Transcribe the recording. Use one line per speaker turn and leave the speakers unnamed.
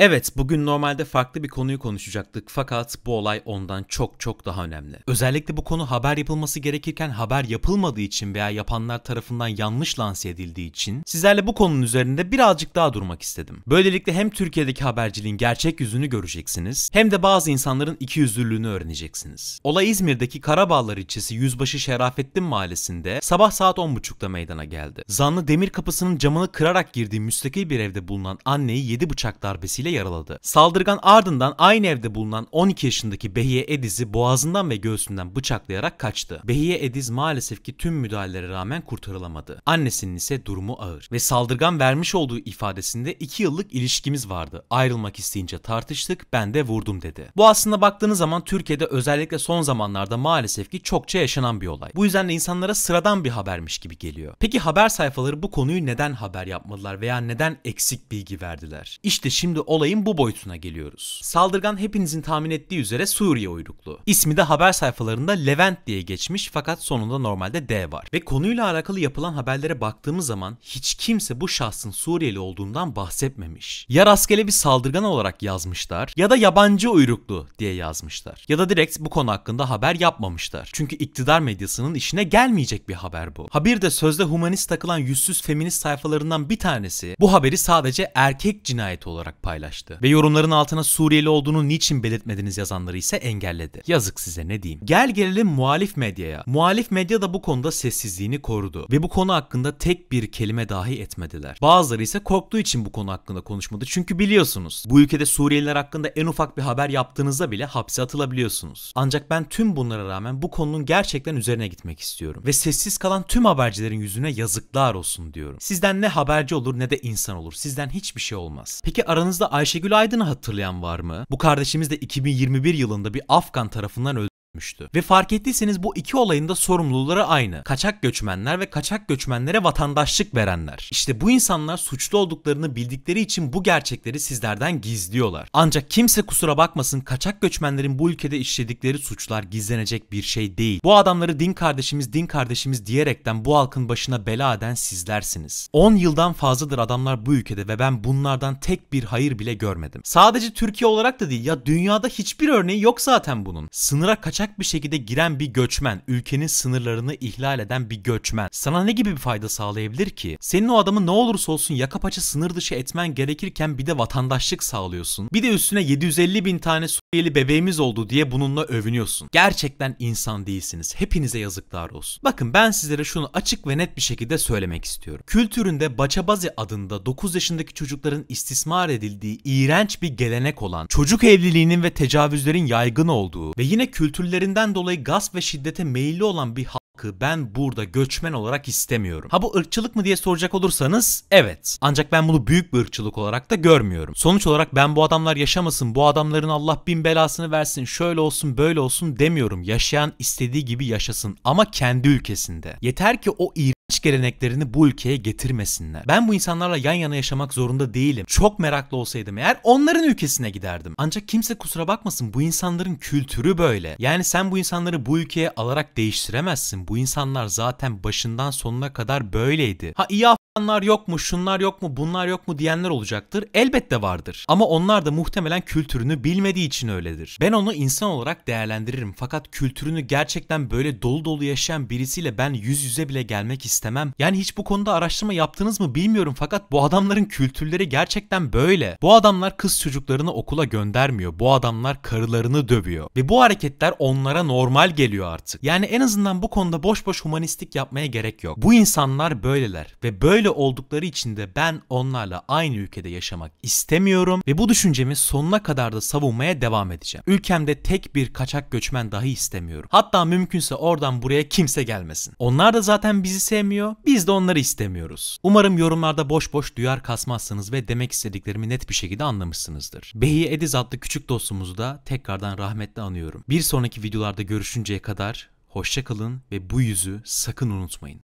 Evet, bugün normalde farklı bir konuyu konuşacaktık fakat bu olay ondan çok çok daha önemli. Özellikle bu konu haber yapılması gerekirken haber yapılmadığı için veya yapanlar tarafından yanlış lanse edildiği için sizlerle bu konunun üzerinde birazcık daha durmak istedim. Böylelikle hem Türkiye'deki haberciliğin gerçek yüzünü göreceksiniz hem de bazı insanların iki yüzlülüğünü öğreneceksiniz. Olay İzmir'deki Karabağlar ilçesi Yüzbaşı Şerafettin mahallesinde sabah saat 10.30'da meydana geldi. Zanlı demir kapısının camını kırarak girdiği müstakil bir evde bulunan anneyi 7 bıçak darbesiyle ile yaraladı. Saldırgan ardından aynı evde bulunan 12 yaşındaki Behiye Ediz'i boğazından ve göğsünden bıçaklayarak kaçtı. Behiye Ediz maalesef ki tüm müdahalelere rağmen kurtarılamadı. Annesinin ise durumu ağır ve saldırgan vermiş olduğu ifadesinde 2 yıllık ilişkimiz vardı. Ayrılmak isteyince tartıştık ben de vurdum dedi. Bu aslında baktığınız zaman Türkiye'de özellikle son zamanlarda maalesef ki çokça yaşanan bir olay. Bu yüzden de insanlara sıradan bir habermiş gibi geliyor. Peki haber sayfaları bu konuyu neden haber yapmadılar veya neden eksik bilgi verdiler? İşte şimdi o olayın bu boyutuna geliyoruz. Saldırgan hepinizin tahmin ettiği üzere Suriye uyruklu. İsmi de haber sayfalarında Levent diye geçmiş fakat sonunda normalde D var. Ve konuyla alakalı yapılan haberlere baktığımız zaman hiç kimse bu şahsın Suriyeli olduğundan bahsetmemiş. Ya rastgele bir saldırgan olarak yazmışlar ya da yabancı uyruklu diye yazmışlar. Ya da direkt bu konu hakkında haber yapmamışlar. Çünkü iktidar medyasının işine gelmeyecek bir haber bu. Ha bir de sözde humanist takılan yüzsüz feminist sayfalarından bir tanesi bu haberi sadece erkek cinayeti olarak paylaştı paylaştı. Ve yorumların altına Suriyeli olduğunu niçin belirtmediniz yazanları ise engelledi. Yazık size ne diyeyim. Gel gelelim muhalif medyaya. Muhalif medya da bu konuda sessizliğini korudu. Ve bu konu hakkında tek bir kelime dahi etmediler. Bazıları ise korktuğu için bu konu hakkında konuşmadı. Çünkü biliyorsunuz bu ülkede Suriyeliler hakkında en ufak bir haber yaptığınızda bile hapse atılabiliyorsunuz. Ancak ben tüm bunlara rağmen bu konunun gerçekten üzerine gitmek istiyorum. Ve sessiz kalan tüm habercilerin yüzüne yazıklar olsun diyorum. Sizden ne haberci olur ne de insan olur. Sizden hiçbir şey olmaz. Peki aranızda Ayşegül Aydın'ı hatırlayan var mı? Bu kardeşimiz de 2021 yılında bir Afgan tarafından öldürülmüştü çökmüştü. Ve fark ettiyseniz bu iki olayın da sorumluları aynı. Kaçak göçmenler ve kaçak göçmenlere vatandaşlık verenler. İşte bu insanlar suçlu olduklarını bildikleri için bu gerçekleri sizlerden gizliyorlar. Ancak kimse kusura bakmasın kaçak göçmenlerin bu ülkede işledikleri suçlar gizlenecek bir şey değil. Bu adamları din kardeşimiz din kardeşimiz diyerekten bu halkın başına bela eden sizlersiniz. 10 yıldan fazladır adamlar bu ülkede ve ben bunlardan tek bir hayır bile görmedim. Sadece Türkiye olarak da değil ya dünyada hiçbir örneği yok zaten bunun. Sınıra kaçak kaçak bir şekilde giren bir göçmen, ülkenin sınırlarını ihlal eden bir göçmen sana ne gibi bir fayda sağlayabilir ki? Senin o adamı ne olursa olsun yaka paça sınır dışı etmen gerekirken bir de vatandaşlık sağlıyorsun. Bir de üstüne 750 bin tane Suriyeli bebeğimiz oldu diye bununla övünüyorsun. Gerçekten insan değilsiniz. Hepinize yazıklar olsun. Bakın ben sizlere şunu açık ve net bir şekilde söylemek istiyorum. Kültüründe Baçabazi adında 9 yaşındaki çocukların istismar edildiği iğrenç bir gelenek olan, çocuk evliliğinin ve tecavüzlerin yaygın olduğu ve yine kültürler etkilerinden dolayı gasp ve şiddete meyilli olan bir hakkı ben burada göçmen olarak istemiyorum. Ha bu ırkçılık mı diye soracak olursanız evet. Ancak ben bunu büyük bir ırkçılık olarak da görmüyorum. Sonuç olarak ben bu adamlar yaşamasın, bu adamların Allah bin belasını versin, şöyle olsun böyle olsun demiyorum. Yaşayan istediği gibi yaşasın ama kendi ülkesinde. Yeter ki o iğrenç geleneklerini bu ülkeye getirmesinler. Ben bu insanlarla yan yana yaşamak zorunda değilim. Çok meraklı olsaydım eğer onların ülkesine giderdim. Ancak kimse kusura bakmasın bu insanların kültürü böyle. Yani sen bu insanları bu ülkeye alarak değiştiremezsin bu insanlar zaten başından sonuna kadar böyleydi. Ha iyi insanlar yok mu, şunlar yok mu, bunlar yok mu diyenler olacaktır. Elbette vardır. Ama onlar da muhtemelen kültürünü bilmediği için öyledir. Ben onu insan olarak değerlendiririm. Fakat kültürünü gerçekten böyle dolu dolu yaşayan birisiyle ben yüz yüze bile gelmek istemem. Yani hiç bu konuda araştırma yaptınız mı bilmiyorum fakat bu adamların kültürleri gerçekten böyle. Bu adamlar kız çocuklarını okula göndermiyor. Bu adamlar karılarını dövüyor. Ve bu hareketler onlara normal geliyor artık. Yani en azından bu konuda boş boş humanistik yapmaya gerek yok. Bu insanlar böyleler ve böyle Öyle oldukları için de ben onlarla aynı ülkede yaşamak istemiyorum ve bu düşüncemi sonuna kadar da savunmaya devam edeceğim. Ülkemde tek bir kaçak göçmen dahi istemiyorum. Hatta mümkünse oradan buraya kimse gelmesin. Onlar da zaten bizi sevmiyor, biz de onları istemiyoruz. Umarım yorumlarda boş boş duyar kasmazsınız ve demek istediklerimi net bir şekilde anlamışsınızdır. Behi Ediz adlı küçük dostumuzu da tekrardan rahmetle anıyorum. Bir sonraki videolarda görüşünceye kadar hoşçakalın ve bu yüzü sakın unutmayın.